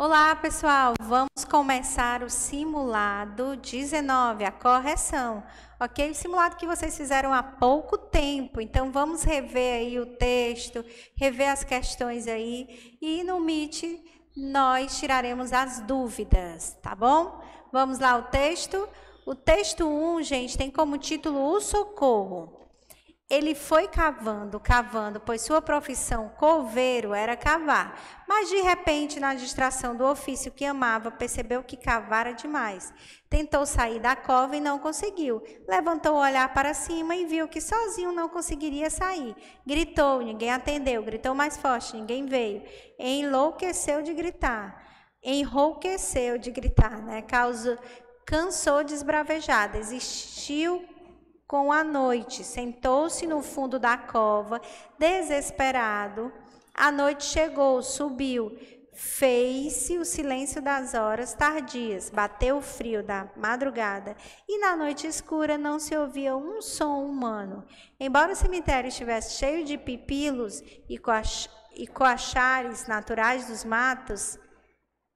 Olá, pessoal! Vamos começar o simulado 19, a correção, ok? O simulado que vocês fizeram há pouco tempo, então vamos rever aí o texto, rever as questões aí e no Meet nós tiraremos as dúvidas, tá bom? Vamos lá, o texto. O texto 1, gente, tem como título O Socorro. Ele foi cavando, cavando, pois sua profissão coveiro era cavar. Mas de repente, na distração do ofício que amava, percebeu que cavara demais. Tentou sair da cova e não conseguiu. Levantou o olhar para cima e viu que sozinho não conseguiria sair. Gritou, ninguém atendeu. Gritou mais forte, ninguém veio. Enlouqueceu de gritar. Enrouqueceu de gritar, né? Causa cansou de esbravejar, desistiu com a noite. Sentou-se no fundo da cova, desesperado. A noite chegou, subiu, Fez-se o silêncio das horas tardias, bateu o frio da madrugada, e na noite escura não se ouvia um som humano. Embora o cemitério estivesse cheio de pipilos e coachares naturais dos matos,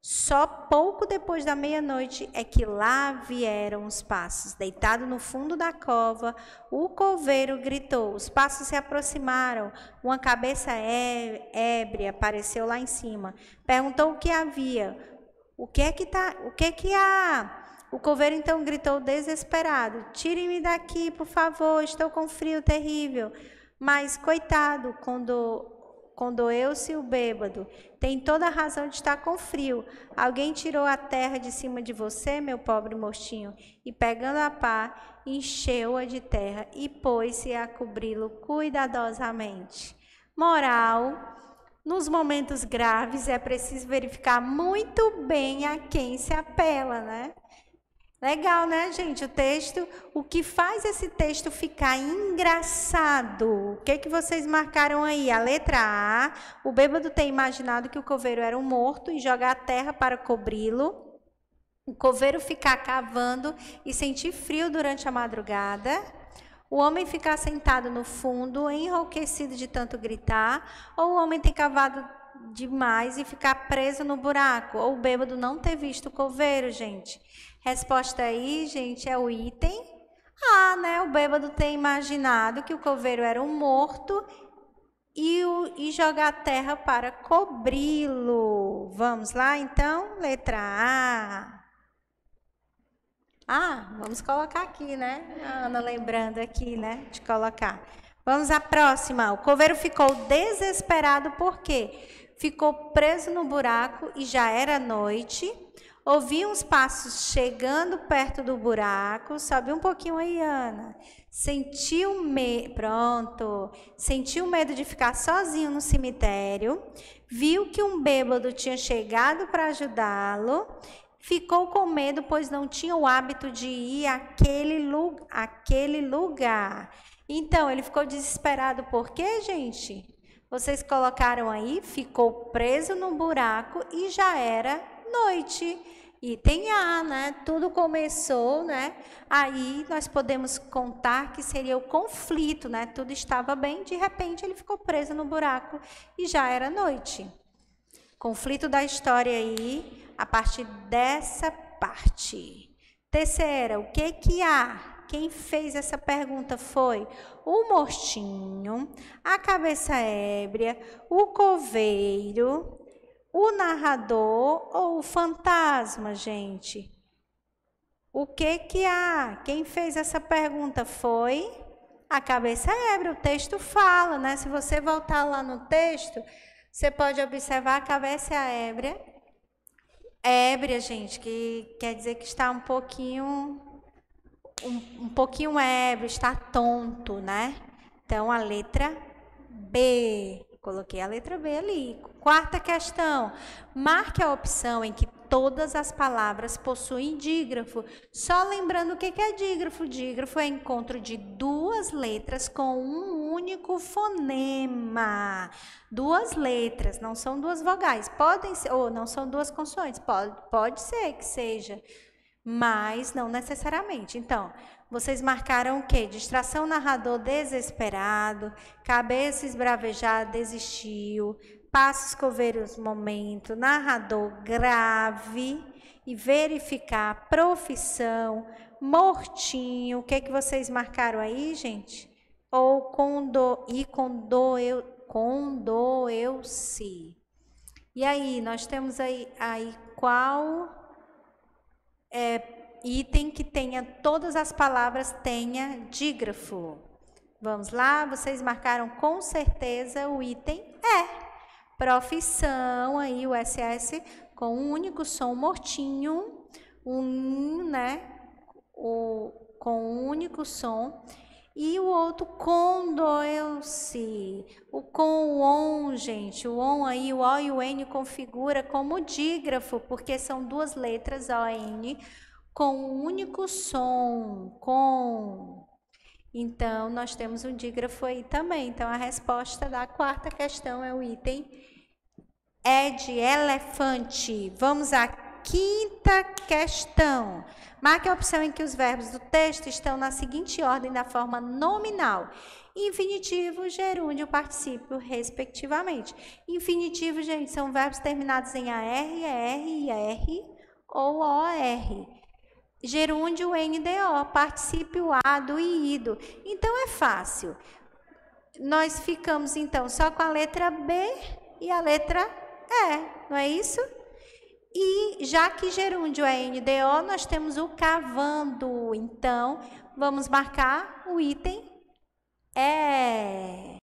só pouco depois da meia-noite é que lá vieram os passos. Deitado no fundo da cova, o coveiro gritou. Os passos se aproximaram. Uma cabeça ébria apareceu lá em cima. Perguntou o que havia. O que é que tá? O que é que há? O coveiro então gritou desesperado: "Tirem-me daqui, por favor, estou com frio terrível". Mas coitado, quando Condoeu-se o bêbado. Tem toda a razão de estar com frio. Alguém tirou a terra de cima de você, meu pobre mostinho, e pegando a pá, encheu-a de terra e pôs-se a cobri-lo cuidadosamente. Moral: nos momentos graves é preciso verificar muito bem a quem se apela, né? Legal, né, gente? O texto, o que faz esse texto ficar engraçado? O que que vocês marcaram aí? A letra A, o bêbado ter imaginado que o coveiro era um morto e jogar a terra para cobri-lo. O coveiro ficar cavando e sentir frio durante a madrugada. O homem ficar sentado no fundo, enrouquecido de tanto gritar, ou o homem ter cavado demais e ficar preso no buraco, ou o bêbado não ter visto o coveiro, gente. Resposta aí, gente, é o item A, ah, né? O bêbado ter imaginado que o coveiro era um morto e, o, e jogar terra para cobri-lo. Vamos lá, então? Letra A. Ah, vamos colocar aqui, né? A Ana lembrando aqui, né? De colocar. Vamos à próxima. O coveiro ficou desesperado por quê? ficou preso no buraco e já era noite. Ouvi uns passos chegando perto do buraco. Sobe um pouquinho aí, Ana. Sentiu medo. pronto, sentiu medo de ficar sozinho no cemitério. Viu que um bêbado tinha chegado para ajudá-lo. Ficou com medo, pois não tinha o hábito de ir àquele, lu... àquele lugar. Então, ele ficou desesperado. Por quê, gente? Vocês colocaram aí, ficou preso no buraco e já era noite. e tem A, né? Tudo começou, né? Aí nós podemos contar que seria o conflito, né? Tudo estava bem, de repente ele ficou preso no buraco e já era noite. Conflito da história aí, a partir dessa parte. Terceira, o que que há? Quem fez essa pergunta foi o mortinho, a Cabeça Ébria, o Coveiro, o narrador ou o fantasma, gente? O que que há? Quem fez essa pergunta foi a cabeça ébria. O texto fala, né? Se você voltar lá no texto, você pode observar a cabeça ébria. Ébria, gente, que quer dizer que está um pouquinho um, um pouquinho ébrio, está tonto, né? Então, a letra B. Coloquei a letra B ali. Quarta questão. Marque a opção em que todas as palavras possuem dígrafo. Só lembrando o que é dígrafo: dígrafo é encontro de duas letras com um único fonema. Duas letras, não são duas vogais, podem ser, ou não são duas consoantes, pode, pode ser que seja mas não necessariamente. Então, vocês marcaram o quê? Distração narrador desesperado, cabeça esbravejada desistiu, passos coveiros momento, narrador grave e verificar profissão, mortinho. O que é que vocês marcaram aí, gente? Ou condo e condoeu condoeu-se. E aí, nós temos aí, aí qual é, item que tenha todas as palavras tenha dígrafo. Vamos lá, vocês marcaram com certeza o item é. Profissão, aí o SS com um único som mortinho, um, né? O, com um único som e o outro condoeu-se. O com o on, gente, o on aí, o O e o N configura como dígrafo, porque são duas letras O N com um único som, com. Então, nós temos um dígrafo aí também. Então, a resposta da quarta questão é o item é de elefante. Vamos aqui quinta questão. Marque a opção em que os verbos do texto estão na seguinte ordem da forma nominal: infinitivo, gerúndio, particípio, respectivamente. Infinitivo, gente, são verbos terminados em AR, ER, IR ou OR gerúndio NDO, particípio ado e ido. Então é fácil. Nós ficamos então só com a letra B e a letra E, não é isso? E já que gerúndio é NDO, nós temos o cavando. Então, vamos marcar o item é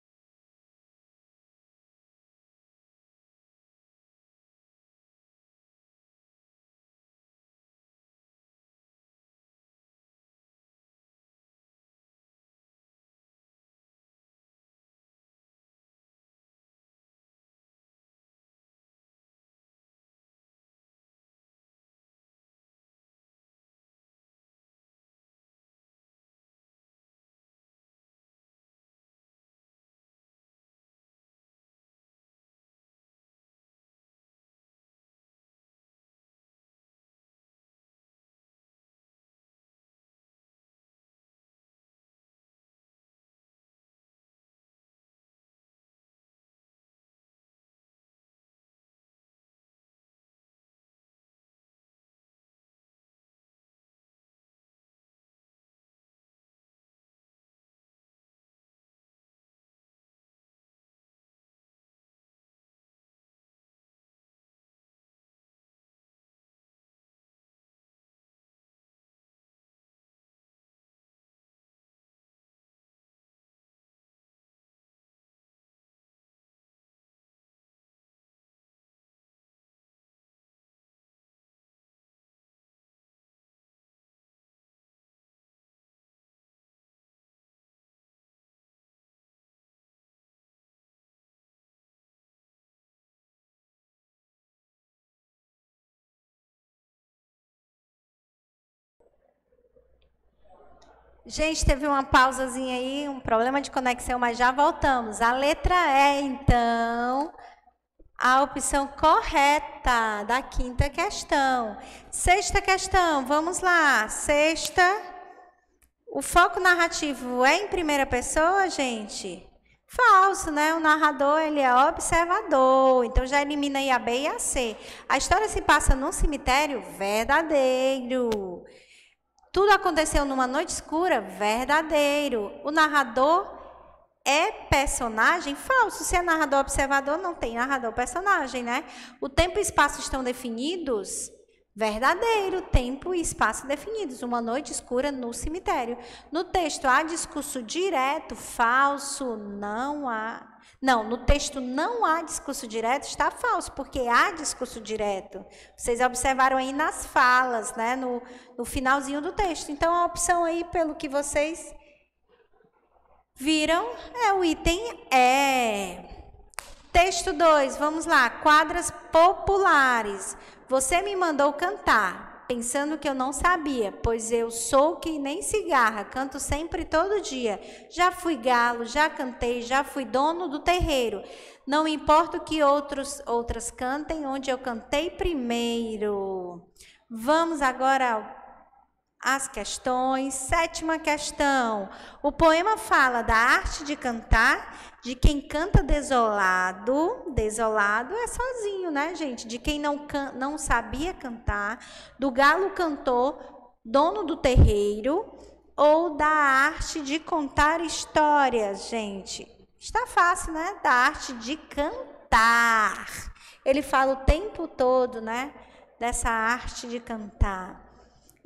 Gente, teve uma pausazinha aí, um problema de conexão, mas já voltamos. A letra é, então, a opção correta da quinta questão. Sexta questão, vamos lá. Sexta. O foco narrativo é em primeira pessoa, gente? Falso, né? O narrador, ele é observador. Então já elimina aí a B e a C. A história se passa num cemitério verdadeiro. Verdadeiro. Tudo aconteceu numa noite escura? Verdadeiro. O narrador é personagem falso. Se é narrador observador, não tem narrador personagem, né? O tempo e espaço estão definidos? verdadeiro, tempo e espaço definidos, uma noite escura no cemitério. No texto há discurso direto, falso, não há. Não, no texto não há discurso direto, está falso, porque há discurso direto. Vocês observaram aí nas falas, né, no, no finalzinho do texto. Então, a opção aí, pelo que vocês viram, é o item E. Texto 2, vamos lá, quadras populares. Você me mandou cantar, pensando que eu não sabia, pois eu sou que nem cigarra, canto sempre todo dia. Já fui galo, já cantei, já fui dono do terreiro. Não importa o que outros outras cantem, onde eu cantei primeiro. Vamos agora ao as questões. Sétima questão: o poema fala da arte de cantar de quem canta desolado. Desolado é sozinho, né, gente? De quem não, can não sabia cantar, do galo cantor, dono do terreiro, ou da arte de contar histórias, gente. Está fácil, né? Da arte de cantar. Ele fala o tempo todo, né? Dessa arte de cantar.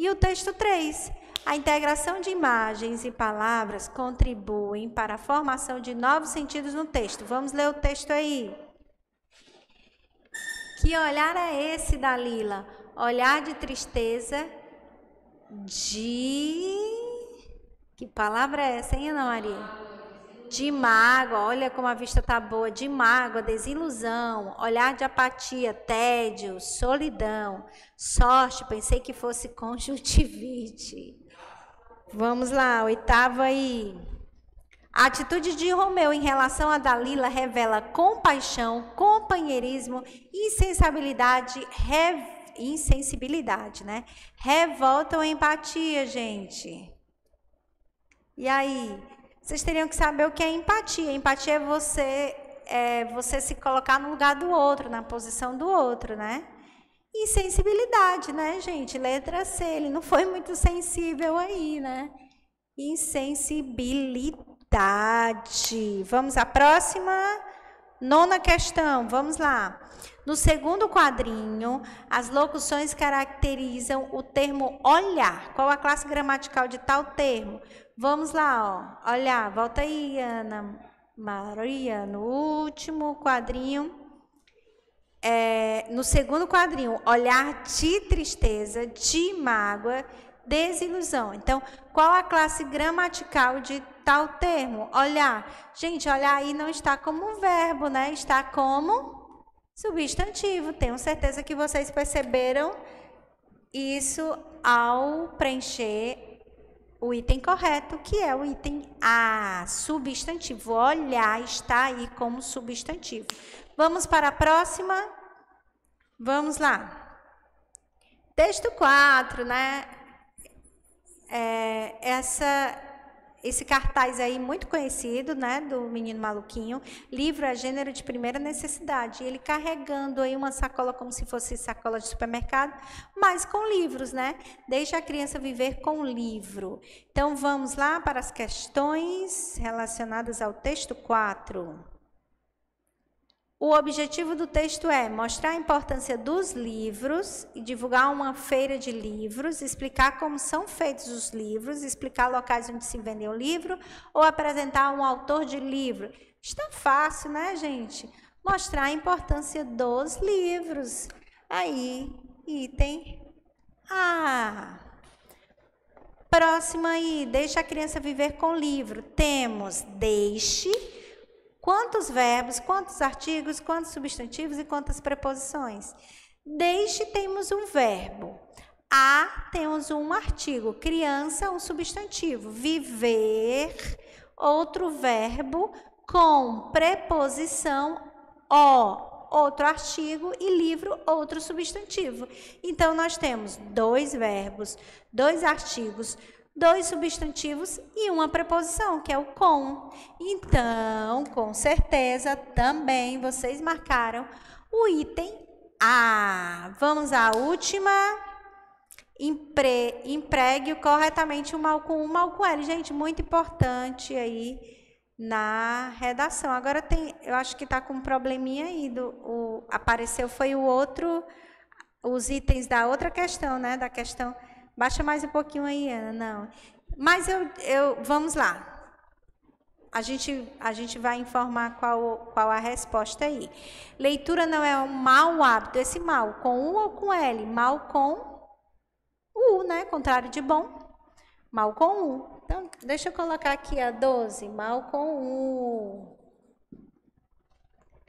E o texto 3. A integração de imagens e palavras contribuem para a formação de novos sentidos no texto. Vamos ler o texto aí. Que olhar é esse, Dalila? Olhar de tristeza, de. Que palavra é essa, hein, Ana Maria? de mágoa, olha como a vista tá boa, de mágoa, desilusão, olhar de apatia, tédio, solidão. Sorte, pensei que fosse conjuntivite. Vamos lá, oitava aí. A atitude de Romeu em relação a Dalila revela compaixão, companheirismo, insensibilidade, insensibilidade, né? Revolta ou empatia, gente. E aí, vocês teriam que saber o que é empatia. Empatia é você, é, você se colocar no lugar do outro, na posição do outro, né? E sensibilidade, né, gente? Letra C, ele não foi muito sensível aí, né? Insensibilidade. Vamos à próxima. Nona questão, vamos lá. No segundo quadrinho, as locuções caracterizam o termo olhar. Qual a classe gramatical de tal termo? Vamos lá, ó. Olhar, volta aí, Ana Maria, no último quadrinho. É, no segundo quadrinho, olhar de tristeza, de mágoa, desilusão. Então, qual a classe gramatical de Tá o termo, olhar. Gente, olhar aí não está como um verbo, né? Está como substantivo. Tenho certeza que vocês perceberam isso ao preencher o item correto, que é o item A, substantivo. Olhar está aí como substantivo. Vamos para a próxima? Vamos lá. Texto 4, né? É, essa esse cartaz aí muito conhecido, né, do menino maluquinho, livro é gênero de primeira necessidade. Ele carregando aí uma sacola como se fosse sacola de supermercado, mas com livros, né? Deixa a criança viver com livro. Então vamos lá para as questões relacionadas ao texto 4. O objetivo do texto é mostrar a importância dos livros e divulgar uma feira de livros, explicar como são feitos os livros, explicar locais onde se vende o livro ou apresentar um autor de livro. Está fácil, né, gente? Mostrar a importância dos livros. Aí, item A. Ah. Próxima aí, deixa a criança viver com o livro. Temos deixe quantos verbos, quantos artigos, quantos substantivos e quantas preposições. Desde temos um verbo. A temos um artigo, criança, um substantivo. Viver, outro verbo com preposição o, outro artigo e livro, outro substantivo. Então nós temos dois verbos, dois artigos, dois substantivos e uma preposição, que é o com. Então, com certeza, também vocês marcaram o item A. Vamos à última. Empre, empregue corretamente o mal com o mal com L. Gente, muito importante aí na redação. Agora tem, eu acho que está com um probleminha aí. Do, o, apareceu foi o outro, os itens da outra questão, né? Da questão Baixa mais um pouquinho aí, Ana. Não. Mas eu, eu vamos lá. A gente, a gente vai informar qual, qual a resposta aí. Leitura não é um mau hábito, esse mal, com U ou com L? Mal com U, né? Contrário de bom. Mal com U. Então, deixa eu colocar aqui a 12. Mal com U.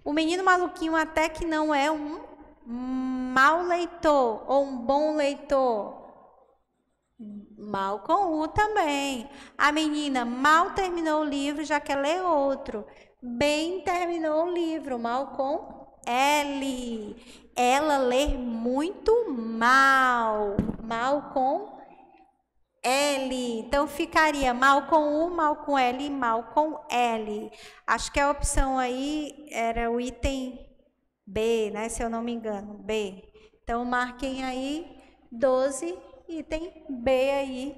O menino maluquinho até que não é um mau leitor ou um bom leitor. Mal com U também. A menina mal terminou o livro, já quer ler outro. Bem terminou o livro, mal com L. Ela lê muito mal. Mal com L. Então ficaria mal com U, mal com L e mal com L. Acho que a opção aí era o item B, né? Se eu não me engano, B. Então marquem aí 12 item B aí.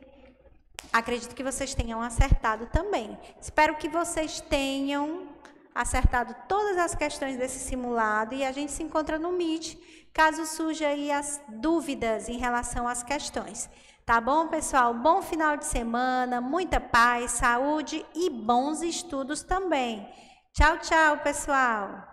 Acredito que vocês tenham acertado também. Espero que vocês tenham acertado todas as questões desse simulado e a gente se encontra no Meet, caso surjam aí as dúvidas em relação às questões. Tá bom, pessoal? Bom final de semana, muita paz, saúde e bons estudos também. Tchau, tchau, pessoal!